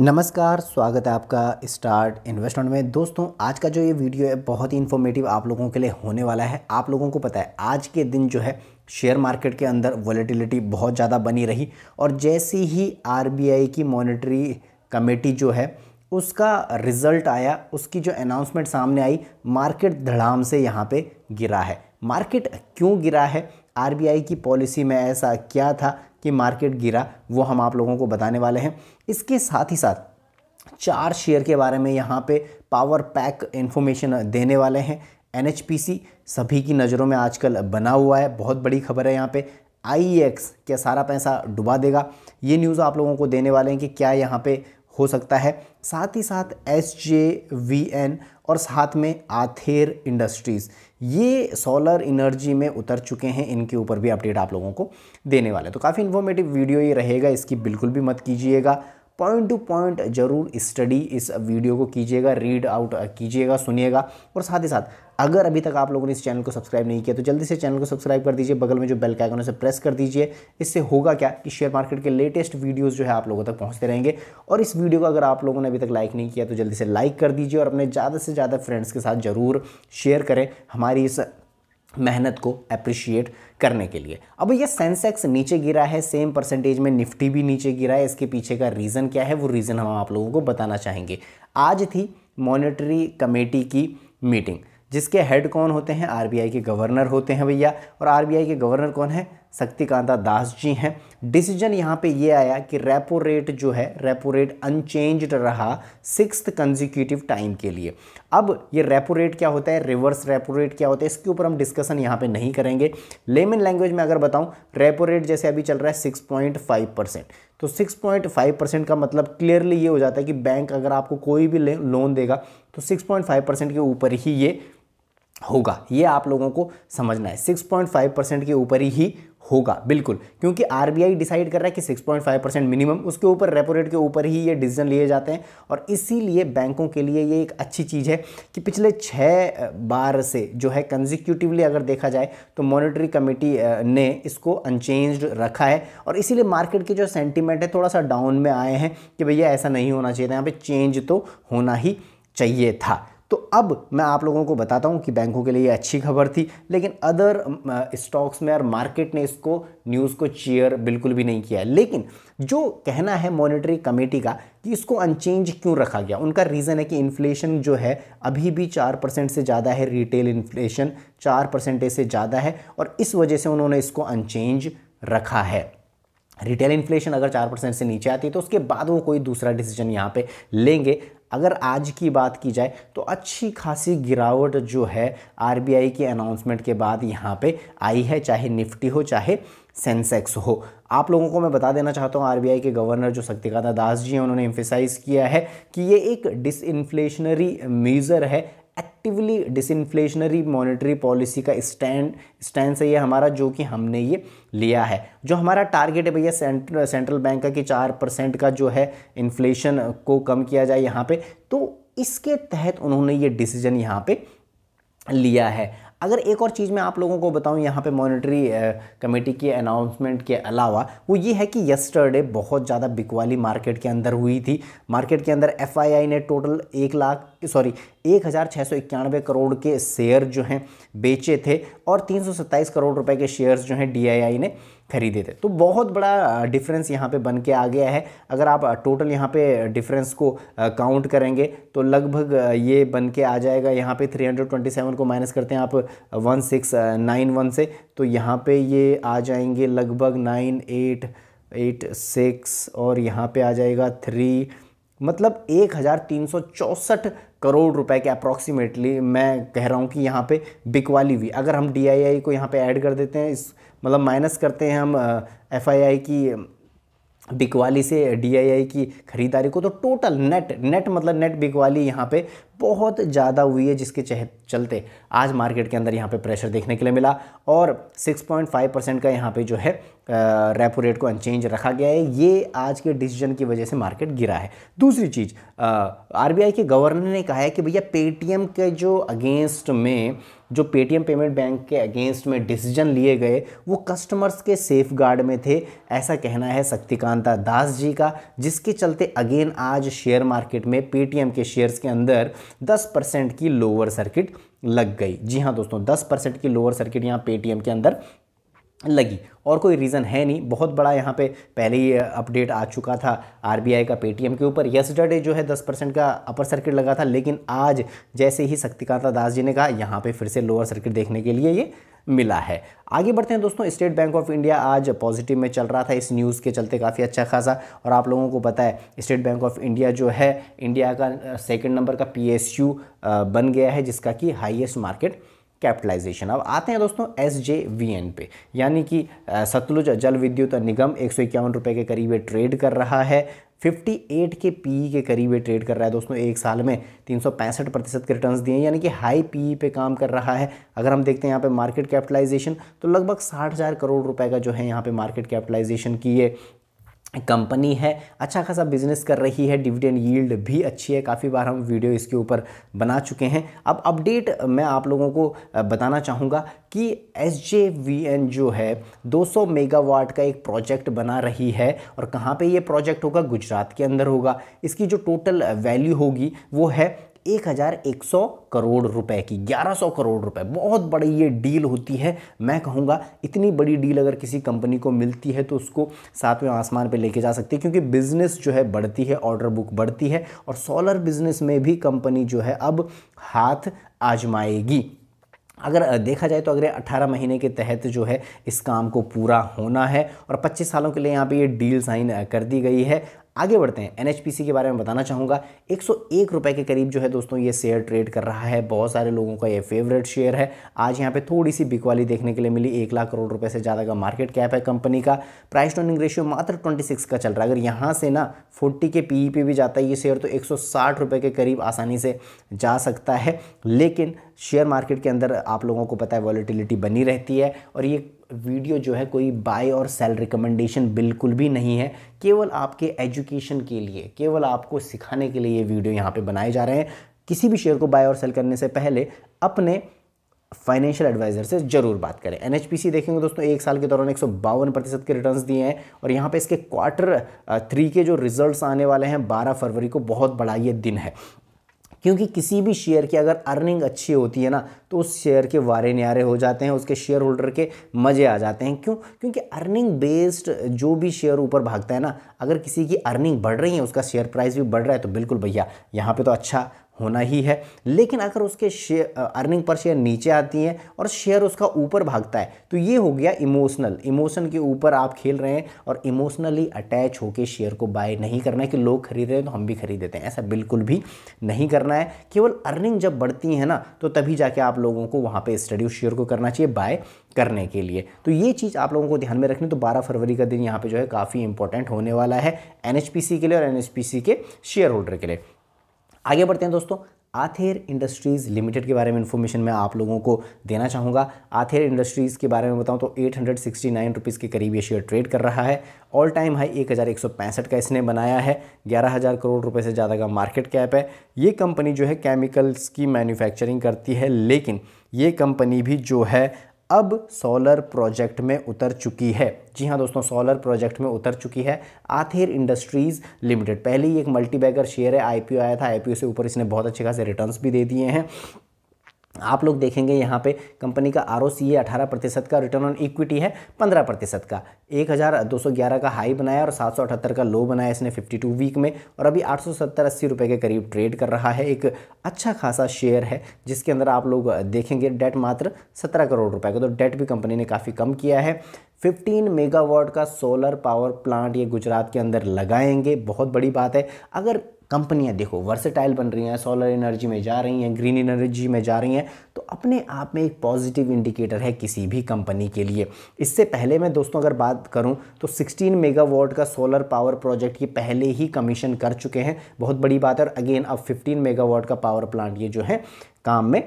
नमस्कार स्वागत है आपका स्टार्ट इन्वेस्टमेंट में दोस्तों आज का जो ये वीडियो है बहुत ही इन्फॉर्मेटिव आप लोगों के लिए होने वाला है आप लोगों को पता है आज के दिन जो है शेयर मार्केट के अंदर वॉलेटिलिटी बहुत ज़्यादा बनी रही और जैसी ही आरबीआई की मॉनिटरी कमेटी जो है उसका रिज़ल्ट आया उसकी जो अनाउंसमेंट सामने आई मार्केट धड़ाम से यहाँ पर गिरा है मार्केट क्यों गिरा है आर की पॉलिसी में ऐसा क्या था कि मार्केट गिरा वो हम आप लोगों को बताने वाले हैं इसके साथ ही साथ चार शेयर के बारे में यहाँ पे पावर पैक इन्फॉर्मेशन देने वाले हैं एन सभी की नज़रों में आजकल बना हुआ है बहुत बड़ी खबर है यहाँ पे आई एक्स क्या सारा पैसा डुबा देगा ये न्यूज़ आप लोगों को देने वाले हैं कि क्या यहाँ पे हो सकता है साथ ही साथ एस जे वी एन और साथ में आथेर इंडस्ट्रीज़ ये सोलर इनर्जी में उतर चुके हैं इनके ऊपर भी अपडेट आप लोगों को देने वाले तो काफ़ी इन्फॉर्मेटिव वीडियो ये रहेगा इसकी बिल्कुल भी मत कीजिएगा पॉइंट टू पॉइंट जरूर स्टडी इस वीडियो को कीजिएगा रीड आउट कीजिएगा सुनिएगा और साथ ही साथ अगर अभी तक आप लोगों ने इस चैनल को सब्सक्राइब नहीं किया तो जल्दी से चैनल को सब्सक्राइब कर दीजिए बगल में जो बेल का आइकन उसे प्रेस कर दीजिए इससे होगा क्या कि शेयर मार्केट के लेटेस्ट वीडियोस जो है आप लोगों तक पहुंचते रहेंगे और इस वीडियो को अगर आप लोगों ने अभी तक लाइक नहीं किया तो जल्दी से लाइक कर दीजिए और अपने ज़्यादा से ज़्यादा फ्रेंड्स के साथ ज़रूर शेयर करें हमारी इस मेहनत को अप्रिशिएट करने के लिए अब ये सेंसेक्स नीचे गिरा है सेम परसेंटेज में निफ्टी भी नीचे गिरा है इसके पीछे का रीज़न क्या है वो रीज़न हम आप लोगों को बताना चाहेंगे आज थी मॉनिटरी कमेटी की मीटिंग जिसके हेड कौन होते हैं आरबीआई के गवर्नर होते हैं भैया और आरबीआई के गवर्नर कौन है शक्तिकांता दास जी हैं डिसीजन यहाँ पे ये आया कि रेपो रेट जो है रेपो रेट अनचेंज्ड रहा सिक्स कंजिक्यूटिव टाइम के लिए अब ये रेपो रेट क्या होता है रिवर्स रेपो रेट क्या होता है इसके ऊपर हम डिस्कशन यहाँ पे नहीं करेंगे लेमन लैंग्वेज में अगर बताऊँ रेपो रेट जैसे अभी चल रहा है सिक्स पॉइंट फाइव परसेंट तो 6.5 परसेंट का मतलब क्लियरली ये हो जाता है कि बैंक अगर आपको कोई भी लोन देगा तो 6.5 परसेंट के ऊपर ही ये होगा ये आप लोगों को समझना है 6.5 परसेंट के ऊपर ही होगा बिल्कुल क्योंकि आरबीआई डिसाइड कर रहा है कि 6.5 परसेंट मिनिमम उसके ऊपर रेपो रेट के ऊपर ही ये डिसीजन लिए जाते हैं और इसीलिए बैंकों के लिए ये एक अच्छी चीज़ है कि पिछले छः बार से जो है कंजिक्यूटिवली अगर देखा जाए तो मॉनिटरी कमेटी ने इसको अनचेंज रखा है और इसीलिए मार्केट के जो सेंटिमेंट है थोड़ा सा डाउन में आए हैं कि भैया ऐसा नहीं होना चाहिए यहाँ पर चेंज तो होना ही चाहिए था तो अब मैं आप लोगों को बताता हूँ कि बैंकों के लिए ये अच्छी खबर थी लेकिन अदर स्टॉक्स में और मार्केट ने इसको न्यूज़ को चेयर बिल्कुल भी नहीं किया है लेकिन जो कहना है मॉनेटरी कमेटी का कि इसको अनचेंज क्यों रखा गया उनका रीज़न है कि इन्फ्लेशन जो है अभी भी चार परसेंट से ज़्यादा है रिटेल इन्फ्लेशन चार परसेंटेज से ज़्यादा है और इस वजह से उन्होंने इसको अनचेंज रखा है रिटेल इन्फ्लेशन अगर चार परसेंट से नीचे आती है तो उसके बाद वो कोई दूसरा डिसीजन यहाँ पे लेंगे अगर आज की बात की जाए तो अच्छी खासी गिरावट जो है आरबीआई की अनाउंसमेंट के बाद यहाँ पे आई है चाहे निफ्टी हो चाहे सेंसेक्स हो आप लोगों को मैं बता देना चाहता हूँ आरबीआई के गवर्नर जो शक्तिकांता दास जी हैं उन्होंने इम्फेसाइज़ किया है कि ये एक डिसइन्फ्लेशनरी मीज़र है एक्टिवली डिसइनफ्लेशनरी मॉनेटरी पॉलिसी का स्टैंड स्टैंड है ये हमारा जो कि हमने ये लिया है जो हमारा टारगेट है भैया सेंट्रल सेंट्रल बैंक का कि चार परसेंट का जो है इन्फ्लेशन को कम किया जाए यहाँ पे तो इसके तहत उन्होंने ये डिसीजन यहाँ पे लिया है अगर एक और चीज़ मैं आप लोगों को बताऊँ यहाँ पर मॉनिटरी कमेटी की अनाउंसमेंट के अलावा वो ये है कि यस्टरडे बहुत ज़्यादा बिकवाली मार्केट के अंदर हुई थी मार्केट के अंदर एफ ने टोटल एक लाख सॉरी एक हज़ार छः सौ इक्यानवे करोड़ के शेयर जो हैं बेचे थे और तीन सौ सत्ताईस करोड़ रुपए के शेयर्स जो हैं डी ने खरीदे थे तो बहुत बड़ा डिफरेंस यहाँ पे बन के आ गया है अगर आप टोटल यहाँ पे डिफरेंस को काउंट करेंगे तो लगभग ये बन के आ जाएगा यहाँ पे 327 को माइनस करते हैं आप 1691 से तो यहाँ पे ये आ जाएंगे लगभग 9886 और यहाँ पे आ जाएगा थ्री मतलब एक हज़ार तीन सौ चौंसठ करोड़ रुपए के अप्रॉक्सीमेटली मैं कह रहा हूँ कि यहाँ पे बिकवाली हुई अगर हम डी को यहाँ पे ऐड कर देते हैं इस मतलब माइनस करते हैं हम एफ की बिकवाली से डीआईआई की खरीदारी को तो टोटल नेट नेट मतलब नेट बिकवाली यहाँ पे बहुत ज़्यादा हुई है जिसके चह चलते आज मार्केट के अंदर यहाँ पे प्रेशर देखने के लिए मिला और 6.5 परसेंट का यहाँ पे जो है रेपो रेट को अनचेंज रखा गया है ये आज के डिसीजन की वजह से मार्केट गिरा है दूसरी चीज़ आरबीआई के गवर्नर ने कहा है कि भैया पेटीएम के जो अगेंस्ट में जो पेटीएम पेमेंट बैंक के अगेंस्ट में डिसीजन लिए गए वो कस्टमर्स के सेफ गार्ड में थे ऐसा कहना है शक्तिकांता दास जी का जिसके चलते अगेन आज शेयर मार्केट में पेटीएम के शेयर्स के अंदर 10 परसेंट की लोअर सर्किट लग गई जी हाँ दोस्तों 10 परसेंट की लोअर सर्किट यहाँ पेटीएम के अंदर लगी और कोई रीज़न है नहीं बहुत बड़ा यहाँ पे पहले ही अपडेट आ चुका था आरबीआई का पेटीएम के ऊपर यस्टरडे जो है दस परसेंट का अपर सर्किट लगा था लेकिन आज जैसे ही शक्तिकांता दास जी ने कहा यहाँ पे फिर से लोअर सर्किट देखने के लिए ये मिला है आगे बढ़ते हैं दोस्तों स्टेट बैंक ऑफ इंडिया आज पॉजिटिव में चल रहा था इस न्यूज़ के चलते काफ़ी अच्छा खासा और आप लोगों को पता है स्टेट बैंक ऑफ इंडिया जो है इंडिया का सेकेंड नंबर का पी बन गया है जिसका कि हाइएस्ट मार्केट कैपिटलाइजेशन अब आते हैं दोस्तों एस जे वी एन पे यानी कि सतलुज जल विद्युत निगम एक सौ इक्यावन रुपये के करीब ट्रेड कर रहा है 58 के पी e के करीब ट्रेड कर रहा है दोस्तों एक साल में तीन प्रतिशत के रिटर्न्स दिए हैं यानी कि हाई पी e पे काम कर रहा है अगर हम देखते हैं यहाँ पे मार्केट कैपिटलाइजेशन तो लगभग साठ हज़ार करोड़ रुपए का जो है यहाँ पे मार्केट कैपिटलाइजेशन की है कंपनी है अच्छा खासा बिजनेस कर रही है डिविडेंड यील्ड भी अच्छी है काफ़ी बार हम वीडियो इसके ऊपर बना चुके हैं अब अपडेट मैं आप लोगों को बताना चाहूँगा कि एस जो है 200 मेगावाट का एक प्रोजेक्ट बना रही है और कहाँ पे ये प्रोजेक्ट होगा गुजरात के अंदर होगा इसकी जो टोटल वैल्यू होगी वो है एक हज़ार एक सौ करोड़ रुपए की ग्यारह सौ करोड़ रुपए बहुत बड़ी ये डील होती है मैं कहूँगा इतनी बड़ी डील अगर किसी कंपनी को मिलती है तो उसको सातवें आसमान पे लेके जा सकती है क्योंकि बिज़नेस जो है बढ़ती है ऑर्डर बुक बढ़ती है और सोलर बिज़नेस में भी कंपनी जो है अब हाथ आजमाएगी अगर देखा जाए तो अगले 18 महीने के तहत जो है इस काम को पूरा होना है और 25 सालों के लिए यहाँ पे ये डील साइन कर दी गई है आगे बढ़ते हैं एन के बारे में बताना चाहूँगा एक सौ के करीब जो है दोस्तों ये शेयर ट्रेड कर रहा है बहुत सारे लोगों का ये फेवरेट शेयर है आज यहाँ पर थोड़ी सी बिकवाली देखने के लिए मिली एक लाख करोड़ रुपये से ज़्यादा का मार्केट कैप है कंपनी का प्राइस टू अर्निंग रेशियो मात्र 26 का चल रहा है अगर यहाँ से ना फोर्टी के पी e पे भी जाता है ये शेयर तो एक रुपए के करीब आसानी से जा सकता है लेकिन शेयर मार्केट के अंदर आप लोगों को पता है वॉलीटिलिटी बनी रहती है और ये वीडियो जो है कोई बाय और सेल रिकमेंडेशन बिल्कुल भी नहीं है केवल आपके एजुकेशन के लिए केवल आपको सिखाने के लिए ये वीडियो यहाँ पे बनाए जा रहे हैं किसी भी शेयर को बाय और सेल करने से पहले अपने फाइनेंशियल एडवाइजर से जरूर बात करें एन देखेंगे दोस्तों एक साल के दौरान एक प्रतिशत के रिटर्न्स दिए हैं और यहाँ पे इसके क्वार्टर थ्री के जो रिजल्ट्स आने वाले हैं 12 फरवरी को बहुत बड़ा ये दिन है क्योंकि किसी भी शेयर की अगर अर्निंग अच्छी होती है ना तो उस शेयर के वारे न्यारे हो जाते हैं उसके शेयर होल्डर के मज़े आ जाते हैं क्यों क्योंकि अर्निंग बेस्ड जो भी शेयर ऊपर भागता है ना अगर किसी की अर्निंग बढ़ रही है उसका शेयर प्राइस भी बढ़ रहा है तो बिल्कुल भैया यहाँ पे तो अच्छा होना ही है लेकिन अगर उसके शेयर अर्निंग पर शेयर नीचे आती हैं और शेयर उसका ऊपर भागता है तो ये हो गया इमोशनल इमोशन के ऊपर आप खेल रहे हैं और इमोशनली अटैच होकर शेयर को बाय नहीं करना है कि लोग खरीद रहे हैं तो हम भी खरीद देते हैं ऐसा बिल्कुल भी नहीं करना है केवल अर्निंग जब बढ़ती है ना तो तभी जाके आप लोगों को वहाँ पर स्टडी उस शेयर को करना चाहिए बाय करने के लिए तो ये चीज़ आप लोगों को ध्यान में रखनी तो बारह फरवरी का दिन यहाँ पर जो है काफ़ी इंपॉर्टेंट होने वाला है एन के लिए और एन के शेयर होल्डर के लिए आगे बढ़ते हैं दोस्तों आथेर इंडस्ट्रीज़ लिमिटेड के बारे में इन्फॉर्मेशन मैं आप लोगों को देना चाहूँगा आथेर इंडस्ट्रीज़ के बारे में बताऊँ तो eight hundred sixty nine rupees के करीब ये शेयर ट्रेड कर रहा है ऑल टाइम हाई एक हज़ार एक सौ पैंसठ का इसने बनाया है ग्यारह हज़ार करोड़ रुपए से ज़्यादा का मार्केट कैप है ये कंपनी जो है केमिकल्स की मैन्युफैक्चरिंग करती है लेकिन ये कंपनी भी जो है अब सोलर प्रोजेक्ट में उतर चुकी है जी हाँ दोस्तों सोलर प्रोजेक्ट में उतर चुकी है आथिर इंडस्ट्रीज़ लिमिटेड पहले ही एक मल्टी बैगर शेयर है आईपीओ आया था आईपीओ से ऊपर इसने बहुत अच्छे खासे रिटर्न्स भी दे दिए हैं आप लोग देखेंगे यहाँ पे कंपनी का आर ओ सी है अठारह प्रतिशत का रिटर्न ऑन इक्विटी है पंद्रह प्रतिशत का एक हज़ार दो सौ ग्यारह का हाई बनाया और सात सौ अठहत्तर का लो बनाया इसने फिफ्टी टू वीक में और अभी आठ सौ सत्तर अस्सी रुपये के करीब ट्रेड कर रहा है एक अच्छा खासा शेयर है जिसके अंदर आप लोग देखेंगे डेट मात्र सत्रह करोड़ रुपये का तो डेट भी कंपनी ने काफ़ी कम किया है 15 मेगावाट का सोलर पावर प्लांट ये गुजरात के अंदर लगाएंगे बहुत बड़ी बात है अगर कंपनियां देखो वर्सेटाइल बन रही हैं सोलर एनर्जी में जा रही हैं ग्रीन एनर्जी में जा रही हैं तो अपने आप में एक पॉजिटिव इंडिकेटर है किसी भी कंपनी के लिए इससे पहले मैं दोस्तों अगर बात करूं तो 16 मेगावाट का सोलर पावर प्रोजेक्ट ये पहले ही कमीशन कर चुके हैं बहुत बड़ी बात है और अगेन अब फिफ्टीन मेगावाट का पावर प्लांट ये जो है काम में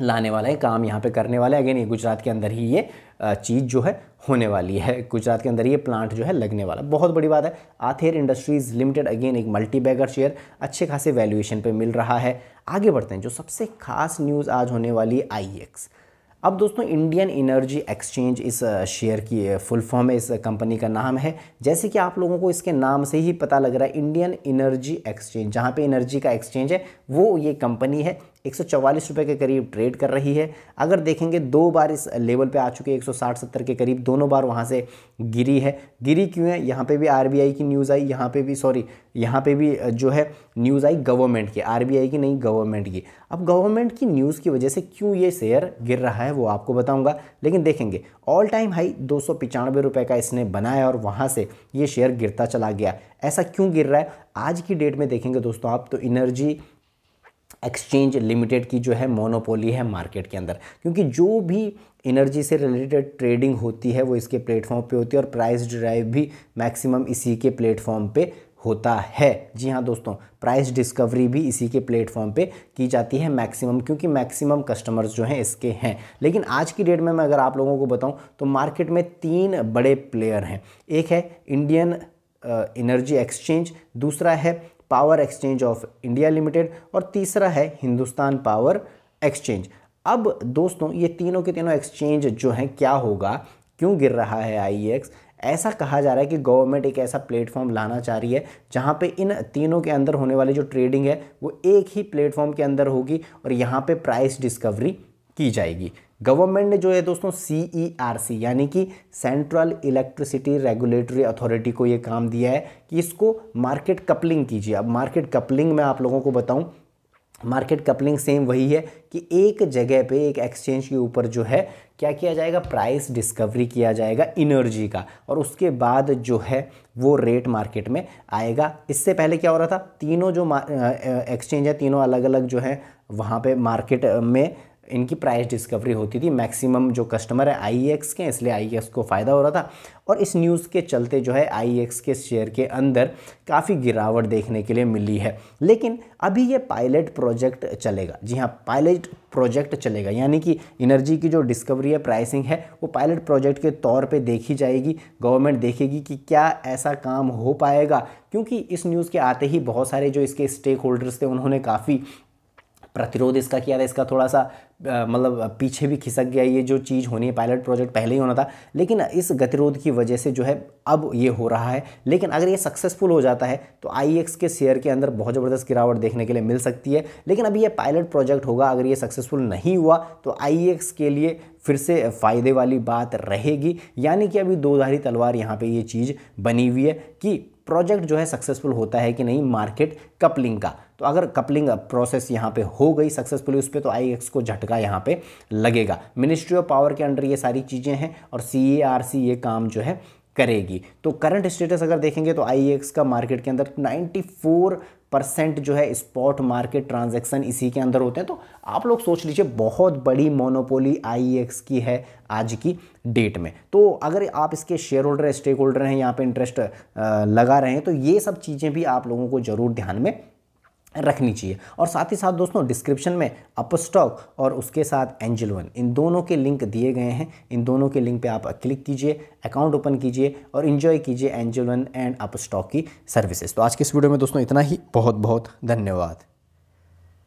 लाने वाला है काम यहाँ पर करने वाला है अगेन ये गुजरात के अंदर ही ये चीज़ जो है होने वाली है गुजरात के अंदर ये प्लांट जो है लगने वाला बहुत बड़ी बात है आथेर इंडस्ट्रीज़ लिमिटेड अगेन एक मल्टी बैगर शेयर अच्छे खासे वैल्यूएशन पे मिल रहा है आगे बढ़ते हैं जो सबसे खास न्यूज़ आज होने वाली है आई e अब दोस्तों इंडियन एनर्जी एक्सचेंज इस शेयर की फुल फॉर्म है इस कंपनी का नाम है जैसे कि आप लोगों को इसके नाम से ही पता लग रहा है इंडियन एनर्जी एक्सचेंज जहाँ पे एनर्जी का एक्सचेंज है वो ये कंपनी है एक रुपए के करीब ट्रेड कर रही है अगर देखेंगे दो बार इस लेवल पे आ चुके है 160-70 के करीब दोनों बार वहाँ से गिरी है गिरी क्यों है यहाँ पे भी आरबीआई की न्यूज़ आई यहाँ पे भी सॉरी यहाँ पे भी जो है न्यूज़ आई गवर्नमेंट की आरबीआई की नहीं गवर्नमेंट की अब गवर्नमेंट की न्यूज़ की वजह से क्यों ये शेयर गिर रहा है वो आपको बताऊँगा लेकिन देखेंगे ऑल टाइम हाई दो सौ का इसने बनाया और वहाँ से ये शेयर गिरता चला गया ऐसा क्यों गिर रहा है आज की डेट में देखेंगे दोस्तों आप तो इनर्जी एक्सचेंज लिमिटेड की जो है मोनोपोली है मार्केट के अंदर क्योंकि जो भी एनर्जी से रिलेटेड ट्रेडिंग होती है वो इसके प्लेटफॉर्म पे होती है और प्राइस ड्राइव भी मैक्सिमम इसी के प्लेटफॉर्म पे होता है जी हाँ दोस्तों प्राइस डिस्कवरी भी इसी के प्लेटफॉर्म पे की जाती है मैक्सिमम क्योंकि मैक्सिमम कस्टमर्स जो हैं इसके हैं लेकिन आज की डेट में मैं अगर आप लोगों को बताऊं तो मार्केट में तीन बड़े प्लेयर हैं एक है इंडियन एनर्जी एक्सचेंज दूसरा है power exchange of India limited और तीसरा है हिंदुस्तान पावर एक्सचेंज अब दोस्तों ये तीनों के तीनों एक्सचेंज जो हैं क्या होगा क्यों गिर रहा है आई e ऐसा कहा जा रहा है कि गवर्नमेंट एक ऐसा प्लेटफॉर्म लाना चाह रही है जहाँ पे इन तीनों के अंदर होने वाली जो ट्रेडिंग है वो एक ही प्लेटफॉर्म के अंदर होगी और यहाँ पे प्राइस डिस्कवरी की जाएगी गवर्नमेंट ने जो है दोस्तों सी ई आर सी यानी कि सेंट्रल इलेक्ट्रिसिटी रेगुलेटरी अथॉरिटी को ये काम दिया है कि इसको मार्केट कपलिंग कीजिए अब मार्केट कपलिंग में आप लोगों को बताऊं मार्केट कपलिंग सेम वही है कि एक जगह पे एक एक्सचेंज के ऊपर जो है क्या किया जाएगा प्राइस डिस्कवरी किया जाएगा इनर्जी का और उसके बाद जो है वो रेट मार्केट में आएगा इससे पहले क्या हो रहा था तीनों जो एक्सचेंज है तीनों अलग अलग जो है वहाँ पे मार्केट में इनकी प्राइस डिस्कवरी होती थी मैक्सिमम जो कस्टमर है आई e के इसलिए आई e को फ़ायदा हो रहा था और इस न्यूज़ के चलते जो है आई e के शेयर के अंदर काफ़ी गिरावट देखने के लिए मिली है लेकिन अभी ये पायलट प्रोजेक्ट चलेगा जी हाँ पायलट प्रोजेक्ट चलेगा यानी कि एनर्जी की जो डिस्कवरी है प्राइसिंग है वो पायलट प्रोजेक्ट के तौर पे देखी जाएगी गवर्नमेंट देखेगी कि क्या ऐसा काम हो पाएगा क्योंकि इस न्यूज़ के आते ही बहुत सारे जो इसके स्टेक होल्डर्स थे उन्होंने काफ़ी प्रतिरोध इसका किया था इसका थोड़ा सा मतलब पीछे भी खिसक गया ये जो चीज़ होनी है पायलट प्रोजेक्ट पहले ही होना था लेकिन इस गतिरोध की वजह से जो है अब ये हो रहा है लेकिन अगर ये सक्सेसफुल हो जाता है तो आई e के शेयर के अंदर बहुत ज़बरदस्त गिरावट देखने के लिए मिल सकती है लेकिन अभी ये पायलट प्रोजेक्ट होगा अगर ये सक्सेसफुल नहीं हुआ तो आई e के लिए फिर से फ़ायदे वाली बात रहेगी यानी कि अभी दो तलवार यहाँ पर ये चीज़ बनी हुई है कि प्रोजेक्ट जो है सक्सेसफुल होता है कि नहीं मार्केट कपलिंग का तो अगर कपलिंग प्रोसेस यहाँ पे हो गई सक्सेसफुली उस पर तो आई को झटका यहाँ पे लगेगा मिनिस्ट्री ऑफ पावर के अंडर ये सारी चीज़ें हैं और सी ए आर सी ये काम जो है करेगी तो करंट स्टेटस अगर देखेंगे तो आई का मार्केट के अंदर 94 परसेंट जो है स्पॉट मार्केट ट्रांजैक्शन इसी के अंदर होते हैं तो आप लोग सोच लीजिए बहुत बड़ी मोनोपोली आई e की है आज की डेट में तो अगर आप इसके शेयर होल्डर स्टेक होल्डर हैं यहाँ पे इंटरेस्ट लगा रहे हैं तो ये सब चीज़ें भी आप लोगों को ज़रूर ध्यान में रखनी चाहिए और साथ ही साथ दोस्तों डिस्क्रिप्शन में अपस्टॉक और उसके साथ एंजल वन इन दोनों के लिंक दिए गए हैं इन दोनों के लिंक पे आप क्लिक कीजिए अकाउंट ओपन कीजिए और इन्जॉय कीजिए एंजल वन एंड अपस्टॉक की सर्विसेज तो आज के इस वीडियो में दोस्तों इतना ही बहुत बहुत धन्यवाद